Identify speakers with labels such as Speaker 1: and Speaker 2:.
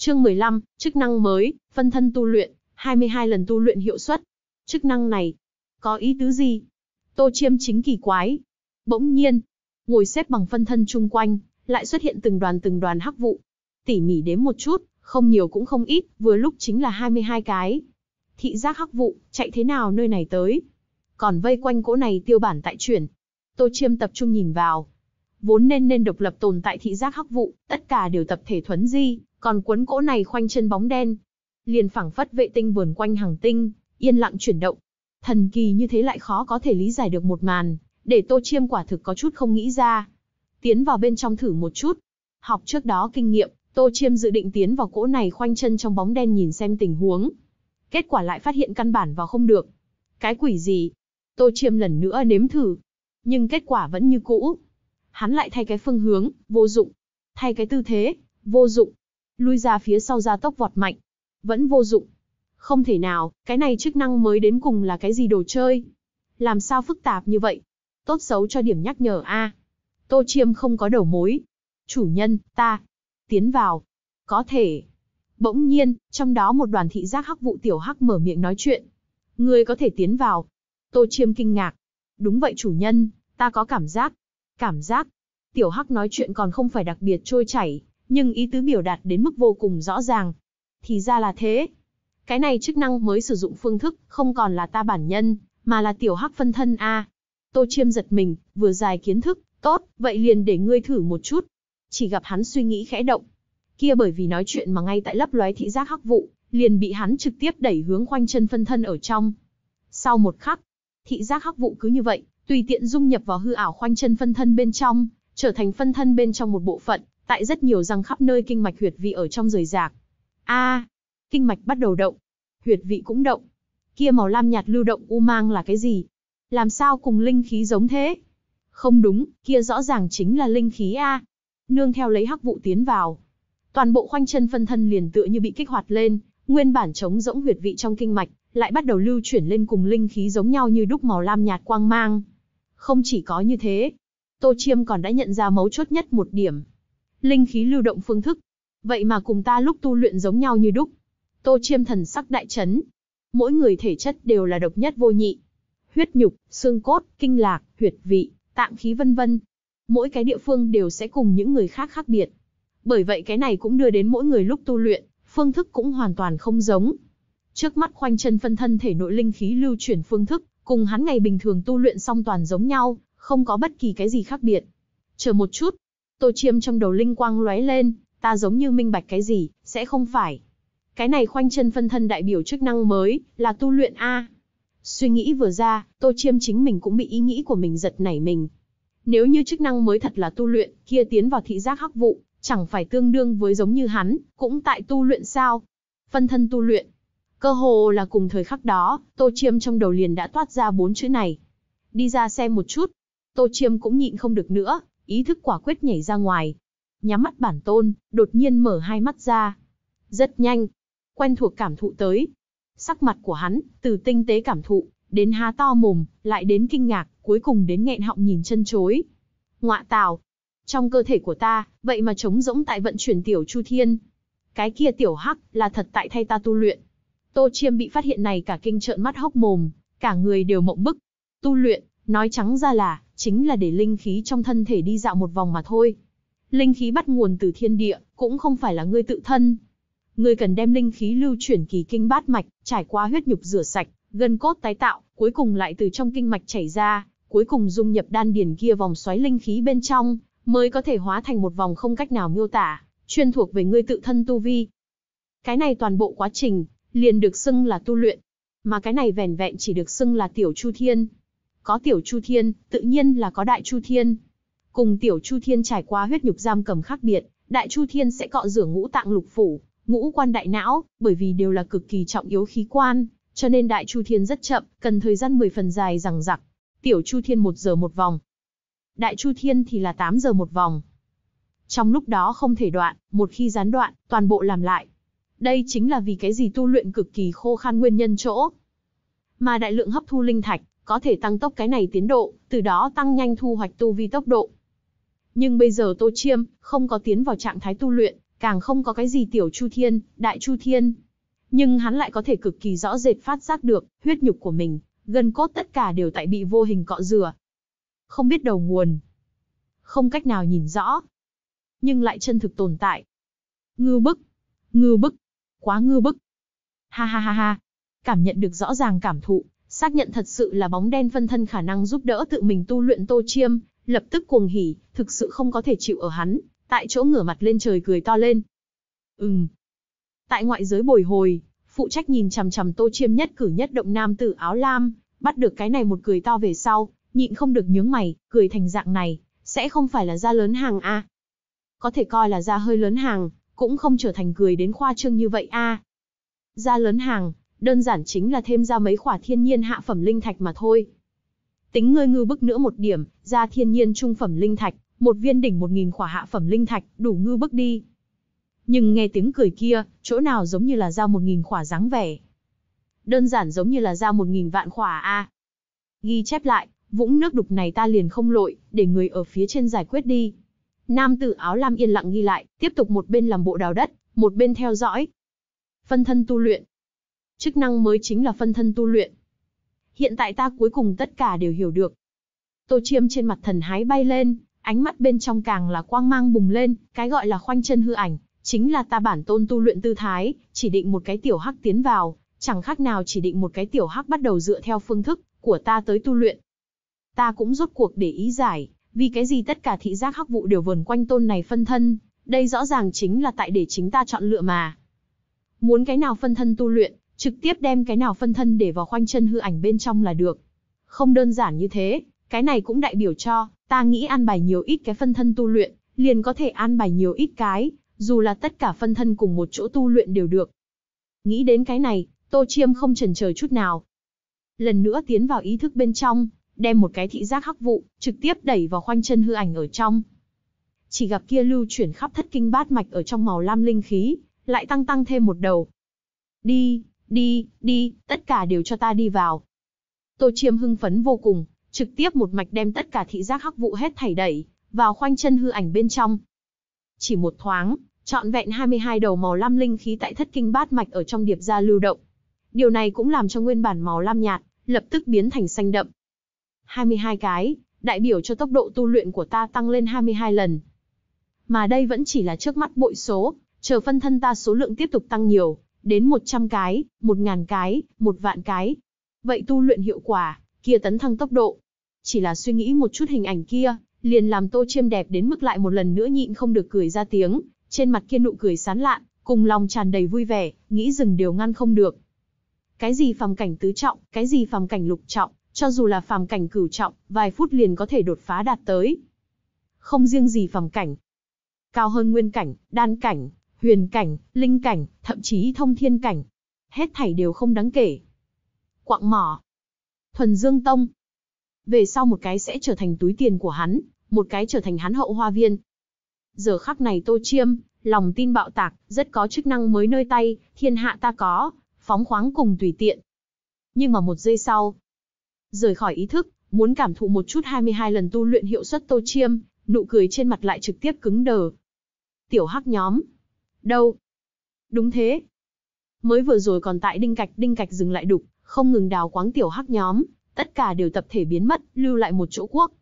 Speaker 1: Chương 15, chức năng mới, phân thân tu luyện, 22 lần tu luyện hiệu suất. Chức năng này, có ý tứ gì? Tô Chiêm chính kỳ quái. Bỗng nhiên, ngồi xếp bằng phân thân chung quanh, lại xuất hiện từng đoàn từng đoàn hắc vụ. Tỉ mỉ đếm một chút, không nhiều cũng không ít, vừa lúc chính là 22 cái. Thị giác hắc vụ, chạy thế nào nơi này tới? Còn vây quanh cỗ này tiêu bản tại chuyển. Tô Chiêm tập trung nhìn vào. Vốn nên nên độc lập tồn tại thị giác hắc vụ, tất cả đều tập thể thuấn di, còn cuốn cỗ này khoanh chân bóng đen, liền phẳng phất vệ tinh vườn quanh hàng tinh, yên lặng chuyển động. Thần kỳ như thế lại khó có thể lý giải được một màn, để Tô Chiêm quả thực có chút không nghĩ ra. Tiến vào bên trong thử một chút. Học trước đó kinh nghiệm, Tô Chiêm dự định tiến vào cỗ này khoanh chân trong bóng đen nhìn xem tình huống. Kết quả lại phát hiện căn bản vào không được. Cái quỷ gì? Tô Chiêm lần nữa nếm thử. Nhưng kết quả vẫn như cũ. Hắn lại thay cái phương hướng, vô dụng. Thay cái tư thế, vô dụng. Lui ra phía sau ra tốc vọt mạnh. Vẫn vô dụng. Không thể nào, cái này chức năng mới đến cùng là cái gì đồ chơi? Làm sao phức tạp như vậy? Tốt xấu cho điểm nhắc nhở a. Tô Chiêm không có đầu mối. Chủ nhân, ta. Tiến vào. Có thể. Bỗng nhiên, trong đó một đoàn thị giác hắc vụ tiểu hắc mở miệng nói chuyện. người có thể tiến vào. Tô Chiêm kinh ngạc. Đúng vậy chủ nhân, ta có cảm giác. Cảm giác. Tiểu hắc nói chuyện còn không phải đặc biệt trôi chảy, nhưng ý tứ biểu đạt đến mức vô cùng rõ ràng. Thì ra là thế. Cái này chức năng mới sử dụng phương thức, không còn là ta bản nhân, mà là tiểu hắc phân thân a. Tô Chiêm giật mình, vừa dài kiến thức, tốt, vậy liền để ngươi thử một chút. Chỉ gặp hắn suy nghĩ khẽ động. Kia bởi vì nói chuyện mà ngay tại lấp lóe thị giác hắc vụ, liền bị hắn trực tiếp đẩy hướng khoanh chân phân thân ở trong. Sau một khắc, thị giác hắc vụ cứ như vậy, tùy tiện dung nhập vào hư ảo khoanh chân phân thân bên trong, trở thành phân thân bên trong một bộ phận, tại rất nhiều răng khắp nơi kinh mạch huyệt vị ở trong rời rạc. A, kinh mạch bắt đầu động, huyệt vị cũng động. Kia màu lam nhạt lưu động u mang là cái gì? Làm sao cùng linh khí giống thế? Không đúng, kia rõ ràng chính là linh khí a. Nương theo lấy hắc vụ tiến vào, toàn bộ khoanh chân phân thân liền tựa như bị kích hoạt lên, nguyên bản trống rỗng huyệt vị trong kinh mạch lại bắt đầu lưu chuyển lên cùng linh khí giống nhau như đúc màu lam nhạt quang mang. Không chỉ có như thế, Tô Chiêm còn đã nhận ra mấu chốt nhất một điểm, linh khí lưu động phương thức. Vậy mà cùng ta lúc tu luyện giống nhau như đúc. Tô Chiêm thần sắc đại chấn. Mỗi người thể chất đều là độc nhất vô nhị. Huyết nhục, xương cốt, kinh lạc, huyệt vị, tạng khí vân vân. Mỗi cái địa phương đều sẽ cùng những người khác khác biệt. Bởi vậy cái này cũng đưa đến mỗi người lúc tu luyện, phương thức cũng hoàn toàn không giống. Trước mắt khoanh chân phân thân thể nội linh khí lưu chuyển phương thức, cùng hắn ngày bình thường tu luyện song toàn giống nhau, không có bất kỳ cái gì khác biệt. Chờ một chút, Tô Chiêm trong đầu linh quang lóe lên, ta giống như minh bạch cái gì, sẽ không phải. Cái này khoanh chân phân thân đại biểu chức năng mới, là tu luyện A. Suy nghĩ vừa ra, Tô Chiêm chính mình cũng bị ý nghĩ của mình giật nảy mình. Nếu như chức năng mới thật là tu luyện, kia tiến vào thị giác hắc vụ, chẳng phải tương đương với giống như hắn, cũng tại tu luyện sao? Phân thân tu luyện. Cơ hồ là cùng thời khắc đó, Tô Chiêm trong đầu liền đã toát ra bốn chữ này. Đi ra xem một chút. Tô Chiêm cũng nhịn không được nữa, ý thức quả quyết nhảy ra ngoài. Nhắm mắt bản tôn, đột nhiên mở hai mắt ra. Rất nhanh, quen thuộc cảm thụ tới. Sắc mặt của hắn, từ tinh tế cảm thụ, đến há to mồm, lại đến kinh ngạc, cuối cùng đến nghẹn họng nhìn chân chối. Ngọa tào, trong cơ thể của ta, vậy mà trống rỗng tại vận chuyển tiểu chu thiên. Cái kia tiểu hắc, là thật tại thay ta tu luyện. Tô Chiêm bị phát hiện này cả kinh trợn mắt hốc mồm, cả người đều mộng bức. Tu luyện, Nói trắng ra là, chính là để linh khí trong thân thể đi dạo một vòng mà thôi. Linh khí bắt nguồn từ thiên địa, cũng không phải là ngươi tự thân. Ngươi cần đem linh khí lưu chuyển kỳ kinh bát mạch, trải qua huyết nhục rửa sạch, gân cốt tái tạo, cuối cùng lại từ trong kinh mạch chảy ra, cuối cùng dung nhập đan điền kia vòng xoáy linh khí bên trong, mới có thể hóa thành một vòng không cách nào miêu tả, chuyên thuộc về ngươi tự thân tu vi. Cái này toàn bộ quá trình, liền được xưng là tu luyện. Mà cái này vẻn vẹn chỉ được xưng là tiểu chu thiên, có tiểu Chu Thiên, tự nhiên là có đại Chu Thiên. Cùng tiểu Chu Thiên trải qua huyết nhục giam cầm khác biệt, đại Chu Thiên sẽ cọ rửa ngũ tạng lục phủ, ngũ quan đại não, bởi vì đều là cực kỳ trọng yếu khí quan, cho nên đại Chu Thiên rất chậm, cần thời gian 10 phần dài rằng rặc. Tiểu Chu Thiên 1 giờ một vòng. Đại Chu Thiên thì là 8 giờ một vòng. Trong lúc đó không thể đoạn, một khi gián đoạn, toàn bộ làm lại. Đây chính là vì cái gì tu luyện cực kỳ khô khan nguyên nhân chỗ. Mà đại lượng hấp thu linh thạch, có thể tăng tốc cái này tiến độ, từ đó tăng nhanh thu hoạch tu vi tốc độ. Nhưng bây giờ Tô Chiêm không có tiến vào trạng thái tu luyện, càng không có cái gì tiểu Chu Thiên, đại Chu Thiên. Nhưng hắn lại có thể cực kỳ rõ rệt phát giác được, huyết nhục của mình, gần cốt tất cả đều tại bị vô hình cọ rửa. Không biết đầu nguồn, không cách nào nhìn rõ, nhưng lại chân thực tồn tại. Ngư bức, ngư bức, quá ngư bức. Ha ha ha ha, cảm nhận được rõ ràng cảm thụ, xác nhận thật sự là bóng đen phân thân khả năng giúp đỡ tự mình tu luyện Tô Chiêm, lập tức cuồng hỉ, thực sự không có thể chịu ở hắn, tại chỗ ngửa mặt lên trời cười to lên. Ừm. Tại ngoại giới bồi hồi, phụ trách nhìn chằm chằm Tô Chiêm nhất cử nhất động nam tử áo lam, bắt được cái này một cười to về sau, nhịn không được nhướng mày, cười thành dạng này, sẽ không phải là da lớn hàng a. À? Có thể coi là da hơi lớn hàng, cũng không trở thành cười đến khoa trương như vậy a. À? da lớn hàng, đơn giản chính là thêm ra mấy khỏa thiên nhiên hạ phẩm linh thạch mà thôi. Tính ngươi ngư bức nữa một điểm, ra thiên nhiên trung phẩm linh thạch, một viên đỉnh một nghìn khỏa hạ phẩm linh thạch, đủ ngư bức đi. Nhưng nghe tiếng cười kia, chỗ nào giống như là ra một nghìn khỏa dáng vẻ. Đơn giản giống như là ra một nghìn vạn khỏa a. Ghi chép lại, vũng nước đục này ta liền không lội, để người ở phía trên giải quyết đi. Nam tử áo lam yên lặng ghi lại, tiếp tục một bên làm bộ đào đất, một bên theo dõi. Phân thân tu luyện, chức năng mới chính là phân thân tu luyện. Hiện tại ta cuối cùng tất cả đều hiểu được. Tô Chiêm trên mặt thần hái bay lên, ánh mắt bên trong càng là quang mang bùng lên, cái gọi là khoanh chân hư ảnh, chính là ta bản tôn tu luyện tư thái, chỉ định một cái tiểu hắc tiến vào, chẳng khác nào chỉ định một cái tiểu hắc bắt đầu dựa theo phương thức của ta tới tu luyện. Ta cũng rốt cuộc để ý giải, vì cái gì tất cả thị giác hắc vụ đều vần quanh tôn này phân thân, đây rõ ràng chính là tại để chính ta chọn lựa mà. Muốn cái nào phân thân tu luyện, trực tiếp đem cái nào phân thân để vào khoanh chân hư ảnh bên trong là được. Không đơn giản như thế, cái này cũng đại biểu cho, ta nghĩ an bài nhiều ít cái phân thân tu luyện, liền có thể an bài nhiều ít cái, dù là tất cả phân thân cùng một chỗ tu luyện đều được. Nghĩ đến cái này, Tô Chiêm không chần chờ chút nào. Lần nữa tiến vào ý thức bên trong, đem một cái thị giác hắc vụ, trực tiếp đẩy vào khoanh chân hư ảnh ở trong. Chỉ gặp kia lưu chuyển khắp thất kinh bát mạch ở trong màu lam linh khí, lại tăng tăng thêm một đầu. Đi, đi, đi, tất cả đều cho ta đi vào. Tô Chiêm hưng phấn vô cùng, trực tiếp một mạch đem tất cả thị giác hắc vụ hết thảy đẩy, vào khoanh chân hư ảnh bên trong. Chỉ một thoáng, trọn vẹn 22 đầu màu lam linh khí tại thất kinh bát mạch ở trong điệp ra lưu động. Điều này cũng làm cho nguyên bản màu lam nhạt, lập tức biến thành xanh đậm. 22 cái, đại biểu cho tốc độ tu luyện của ta tăng lên 22 lần. Mà đây vẫn chỉ là trước mắt bội số, chờ phân thân ta số lượng tiếp tục tăng nhiều, đến 100 cái, 1000 cái, một vạn cái. Vậy tu luyện hiệu quả, kia tấn thăng tốc độ. Chỉ là suy nghĩ một chút hình ảnh kia, liền làm Tô Chiêm đẹp đến mức lại một lần nữa nhịn không được cười ra tiếng, trên mặt kia nụ cười sán lạn, cùng lòng tràn đầy vui vẻ, nghĩ dừng điều ngăn không được. Cái gì phàm cảnh tứ trọng, cái gì phàm cảnh lục trọng, cho dù là phàm cảnh cửu trọng, vài phút liền có thể đột phá đạt tới. Không riêng gì phàm cảnh, cao hơn nguyên cảnh, đan cảnh, huyền cảnh, linh cảnh, thậm chí thông thiên cảnh. Hết thảy đều không đáng kể. Quạng mỏ, thuần dương tông. Về sau một cái sẽ trở thành túi tiền của hắn, một cái trở thành hắn hậu hoa viên. Giờ khắc này tô chiêm, lòng tin bạo tạc, rất có chức năng mới nơi tay, thiên hạ ta có, phóng khoáng cùng tùy tiện. Nhưng mà một giây sau, rời khỏi ý thức, muốn cảm thụ một chút 22 lần tu luyện hiệu suất tô chiêm, nụ cười trên mặt lại trực tiếp cứng đờ. Tiểu hắc nhóm, Đâu? Đúng thế. Mới vừa rồi còn tại đinh cạch, đinh cạch dừng lại đục, không ngừng đào quáng tiểu hắc nhóm, tất cả đều tập thể biến mất, lưu lại một chỗ quốc.